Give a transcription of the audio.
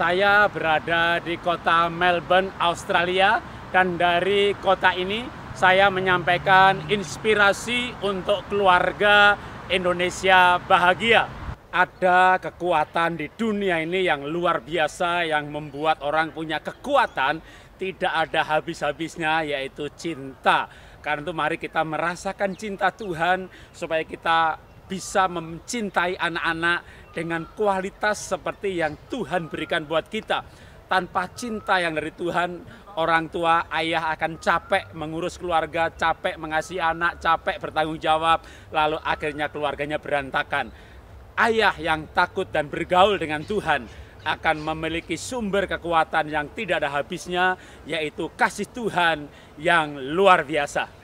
Saya berada di kota Melbourne, Australia dan dari kota ini saya menyampaikan inspirasi untuk keluarga Indonesia bahagia. Ada kekuatan di dunia ini yang luar biasa yang membuat orang punya kekuatan tidak ada habis-habisnya yaitu cinta. Karena itu mari kita merasakan cinta Tuhan supaya kita bisa mencintai anak-anak dengan kualitas seperti yang Tuhan berikan buat kita. Tanpa cinta yang dari Tuhan, orang tua, ayah akan capek mengurus keluarga, capek mengasihi anak, capek bertanggung jawab, lalu akhirnya keluarganya berantakan. Ayah yang takut dan bergaul dengan Tuhan akan memiliki sumber kekuatan yang tidak ada habisnya, yaitu kasih Tuhan yang luar biasa.